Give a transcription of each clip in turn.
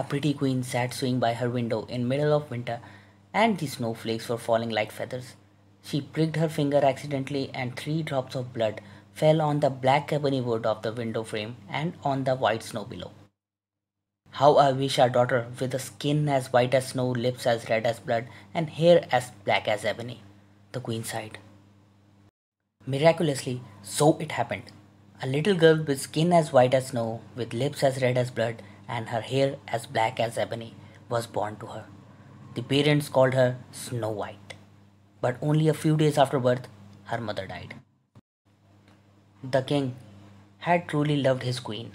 A pretty queen sat sewing by her window in middle of winter, and the snowflakes were falling like feathers. She pricked her finger accidentally, and three drops of blood fell on the black ebony wood of the window frame and on the white snow below. How I wish our daughter, with a skin as white as snow, lips as red as blood, and hair as black as ebony, the queen sighed. Miraculously, so it happened. A little girl with skin as white as snow, with lips as red as blood, and her hair as black as ebony was born to her. The parents called her Snow White, but only a few days after birth, her mother died. The king had truly loved his queen,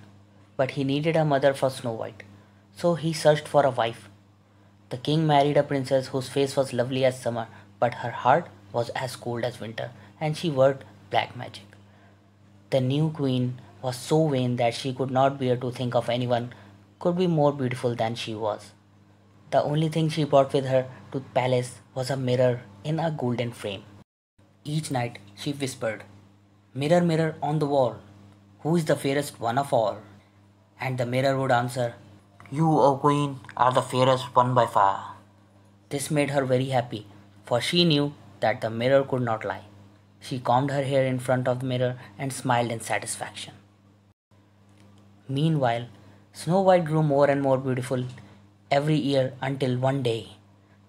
but he needed a mother for Snow White, so he searched for a wife. The king married a princess whose face was lovely as summer, but her heart was as cold as winter, and she worked black magic. The new queen was so vain that she could not bear to think of anyone could be more beautiful than she was. The only thing she brought with her to the palace was a mirror in a golden frame. Each night she whispered, Mirror, mirror on the wall, who is the fairest one of all? And the mirror would answer, You, O queen, are the fairest one by far. This made her very happy, for she knew that the mirror could not lie. She combed her hair in front of the mirror and smiled in satisfaction. Meanwhile, Snow White grew more and more beautiful every year until one day,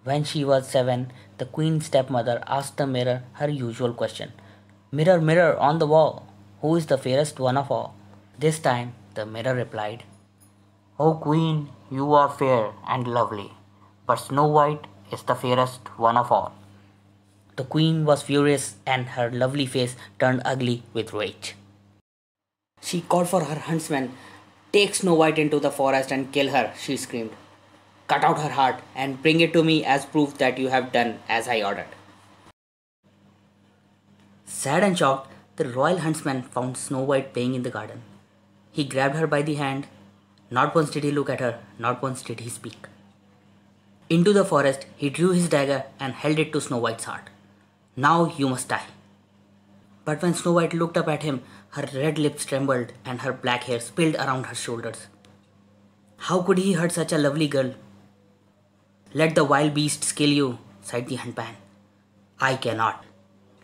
when she was seven, the queen's stepmother asked the mirror her usual question Mirror, mirror on the wall, who is the fairest one of all? This time, the mirror replied, O oh, queen, you are fair and lovely, but Snow White is the fairest one of all. The queen was furious and her lovely face turned ugly with rage. She called for her huntsman Take Snow White into the forest and kill her, she screamed. Cut out her heart and bring it to me as proof that you have done as I ordered. Sad and shocked, the royal huntsman found Snow White playing in the garden. He grabbed her by the hand. Not once did he look at her, not once did he speak. Into the forest, he drew his dagger and held it to Snow White's heart. Now you must die. But when Snow White looked up at him, her red lips trembled and her black hair spilled around her shoulders. How could he hurt such a lovely girl? Let the wild beasts kill you, sighed the huntsman. I cannot.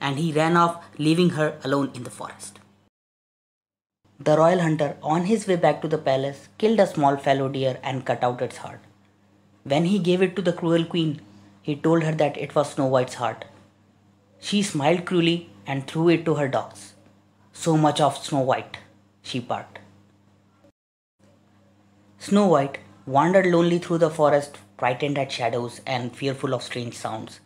And he ran off, leaving her alone in the forest. The royal hunter, on his way back to the palace, killed a small fallow deer and cut out its heart. When he gave it to the cruel queen, he told her that it was Snow White's heart. She smiled cruelly and threw it to her dogs. So much of Snow White, she barked. Snow White wandered lonely through the forest, frightened at shadows and fearful of strange sounds.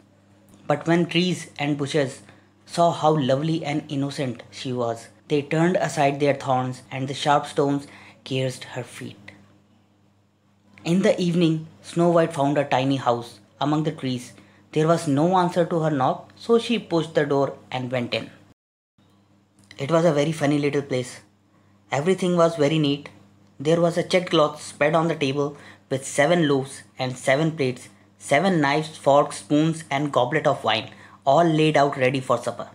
But when trees and bushes saw how lovely and innocent she was, they turned aside their thorns and the sharp stones pierced her feet. In the evening, Snow White found a tiny house among the trees there was no answer to her knock, so she pushed the door and went in. It was a very funny little place. Everything was very neat. There was a checkcloth spread on the table with seven loaves and seven plates, seven knives, forks, spoons, and goblet of wine, all laid out ready for supper.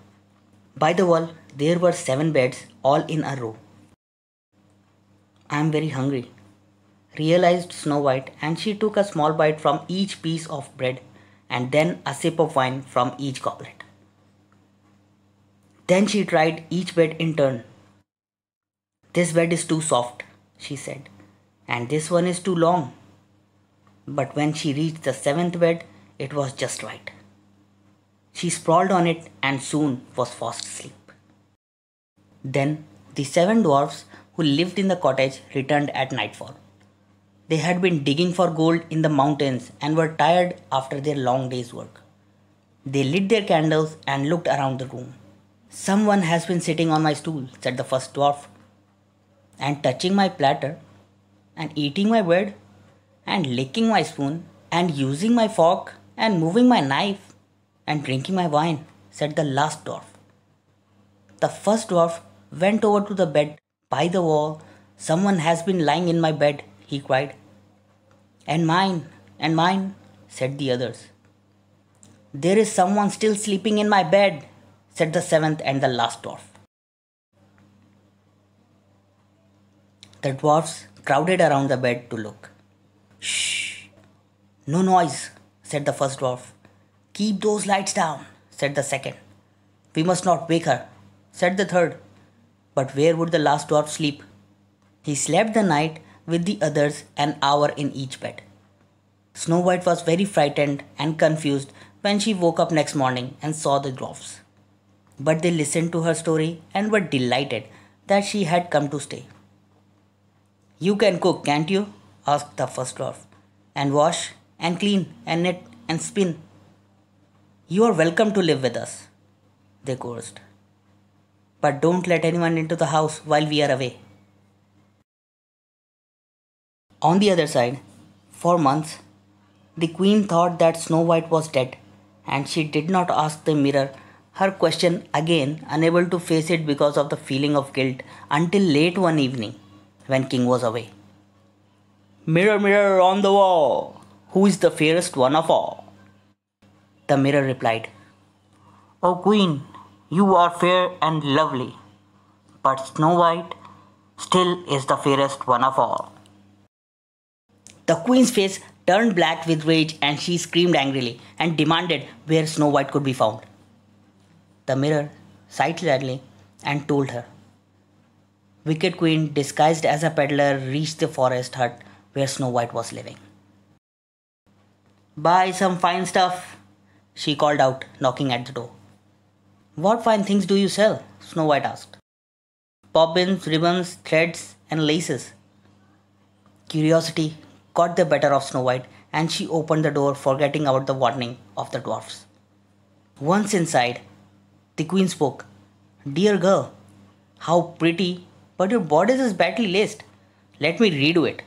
By the wall, there were seven beds, all in a row. I am very hungry, realized Snow White, and she took a small bite from each piece of bread and then a sip of wine from each goblet. Then she tried each bed in turn. This bed is too soft, she said, and this one is too long. But when she reached the seventh bed, it was just right. She sprawled on it and soon was fast asleep. Then the seven dwarfs who lived in the cottage returned at nightfall. They had been digging for gold in the mountains and were tired after their long day's work. They lit their candles and looked around the room. Someone has been sitting on my stool, said the first dwarf, and touching my platter, and eating my bread, and licking my spoon, and using my fork, and moving my knife, and drinking my wine, said the last dwarf. The first dwarf went over to the bed by the wall. Someone has been lying in my bed, he cried. And mine, and mine, said the others. There is someone still sleeping in my bed, said the seventh and the last dwarf. The dwarfs crowded around the bed to look. Shh! No noise, said the first dwarf. Keep those lights down, said the second. We must not wake her, said the third. But where would the last dwarf sleep? He slept the night with the others an hour in each bed. Snow White was very frightened and confused when she woke up next morning and saw the dwarfs. But they listened to her story and were delighted that she had come to stay. You can cook, can't you? asked the first dwarf. And wash, and clean, and knit, and spin. You are welcome to live with us, they chorused. But don't let anyone into the house while we are away. On the other side, for months, the queen thought that Snow White was dead, and she did not ask the mirror her question again, unable to face it because of the feeling of guilt, until late one evening when King was away. Mirror, mirror on the wall, who is the fairest one of all? The mirror replied, O oh, Queen, you are fair and lovely, but Snow White still is the fairest one of all. The queen's face turned black with rage and she screamed angrily and demanded where Snow White could be found. The mirror sighed sadly and told her. Wicked Queen, disguised as a peddler, reached the forest hut where Snow White was living. Buy some fine stuff, she called out, knocking at the door. What fine things do you sell? Snow White asked. Bobbins, ribbons, threads, and laces. Curiosity got the better of Snow White and she opened the door, forgetting about the warning of the dwarfs. Once inside, the queen spoke Dear girl, how pretty, but your bodice is badly laced. Let me redo it.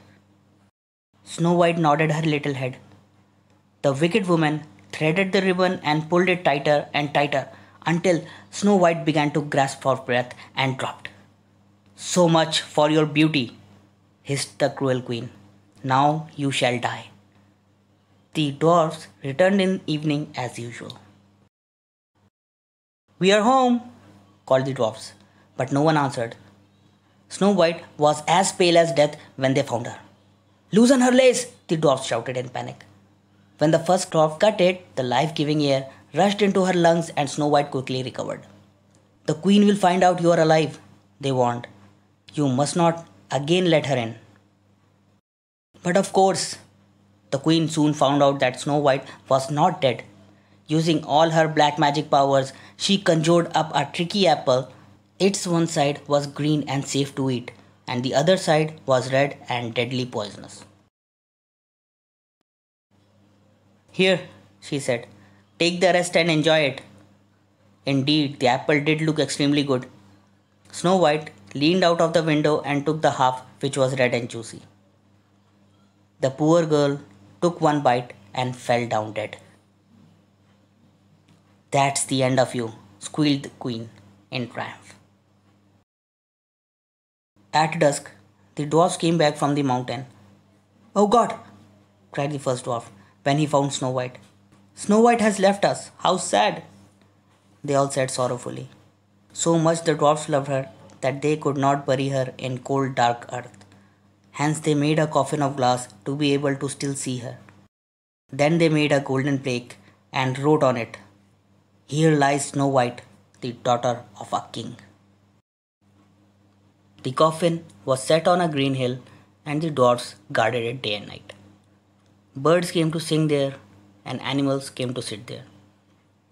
Snow White nodded her little head. The wicked woman threaded the ribbon and pulled it tighter and tighter until Snow White began to gasp for breath and dropped. So much for your beauty, hissed the cruel queen. Now you shall die. The dwarfs returned in evening as usual. We are home, called the dwarfs, but no one answered. Snow White was as pale as death when they found her. Loosen her lace, the dwarfs shouted in panic. When the first dwarf cut it, the life giving air rushed into her lungs and Snow White quickly recovered. The queen will find out you are alive, they warned. You must not again let her in. But of course, the queen soon found out that Snow White was not dead. Using all her black magic powers, she conjured up a tricky apple. Its one side was green and safe to eat, and the other side was red and deadly poisonous. Here, she said, take the rest and enjoy it. Indeed, the apple did look extremely good. Snow White leaned out of the window and took the half which was red and juicy. The poor girl took one bite and fell down dead. That's the end of you, squealed the queen in triumph. At dusk, the dwarfs came back from the mountain. Oh God! cried the first dwarf when he found Snow White. Snow White has left us. How sad! They all said sorrowfully. So much the dwarfs loved her that they could not bury her in cold, dark earth. Hence, they made a coffin of glass to be able to still see her. Then they made a golden plaque and wrote on it, Here lies Snow White, the daughter of a king. The coffin was set on a green hill and the dwarfs guarded it day and night. Birds came to sing there and animals came to sit there.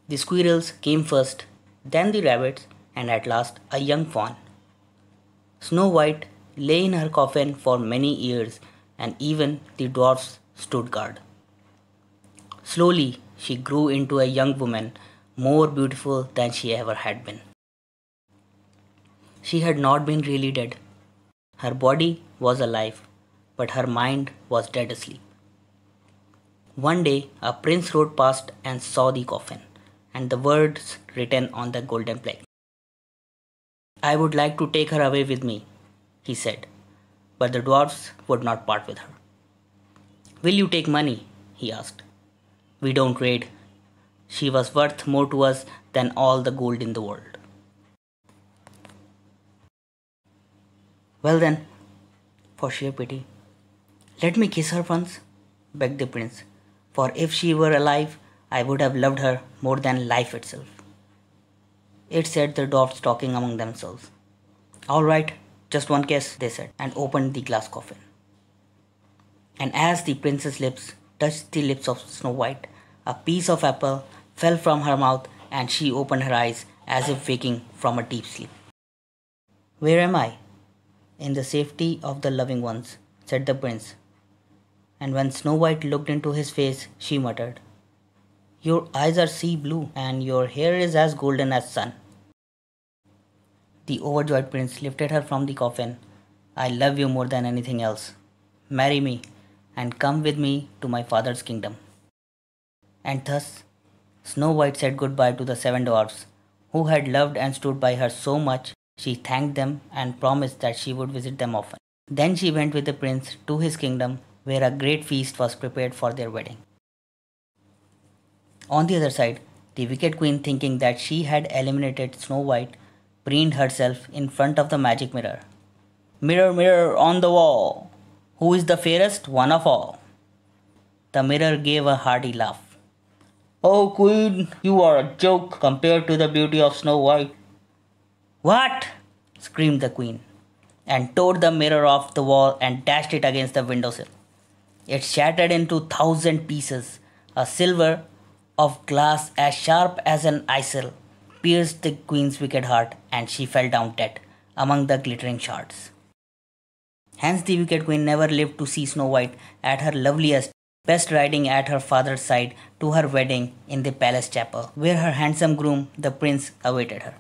The squirrels came first, then the rabbits, and at last a young fawn. Snow White lay in her coffin for many years, and even the dwarfs stood guard. Slowly, she grew into a young woman, more beautiful than she ever had been. She had not been really dead. Her body was alive, but her mind was dead asleep. One day, a prince rode past and saw the coffin and the words written on the golden plaque. I would like to take her away with me, he said. But the dwarfs would not part with her. Will you take money? he asked. We don't trade. She was worth more to us than all the gold in the world. Well then, for sheer pity, let me kiss her once, begged the prince, for if she were alive, I would have loved her more than life itself. It said the dwarfs talking among themselves. All right, just one kiss, they said, and opened the glass coffin. And as the prince's lips touched the lips of Snow White, a piece of apple fell from her mouth and she opened her eyes as if waking from a deep sleep. Where am I? In the safety of the loving ones, said the prince. And when Snow White looked into his face, she muttered, Your eyes are sea blue, and your hair is as golden as sun. The overjoyed prince lifted her from the coffin. I love you more than anything else. Marry me and come with me to my father's kingdom. And thus, Snow White said goodbye to the seven dwarfs, who had loved and stood by her so much, she thanked them and promised that she would visit them often. Then she went with the prince to his kingdom, where a great feast was prepared for their wedding. On the other side, the wicked queen, thinking that she had eliminated Snow White, preened herself in front of the magic mirror. Mirror, mirror on the wall, who is the fairest one of all? The mirror gave a hearty laugh. Oh, Queen, you are a joke compared to the beauty of Snow White. What? screamed the Queen, and tore the mirror off the wall and dashed it against the windowsill. It shattered into thousand pieces, a silver of glass as sharp as an icicle pierced the queen's wicked heart, and she fell down dead among the glittering shards. Hence, the wicked queen never lived to see Snow White at her loveliest, best riding at her father's side to her wedding in the palace chapel, where her handsome groom, the prince, awaited her.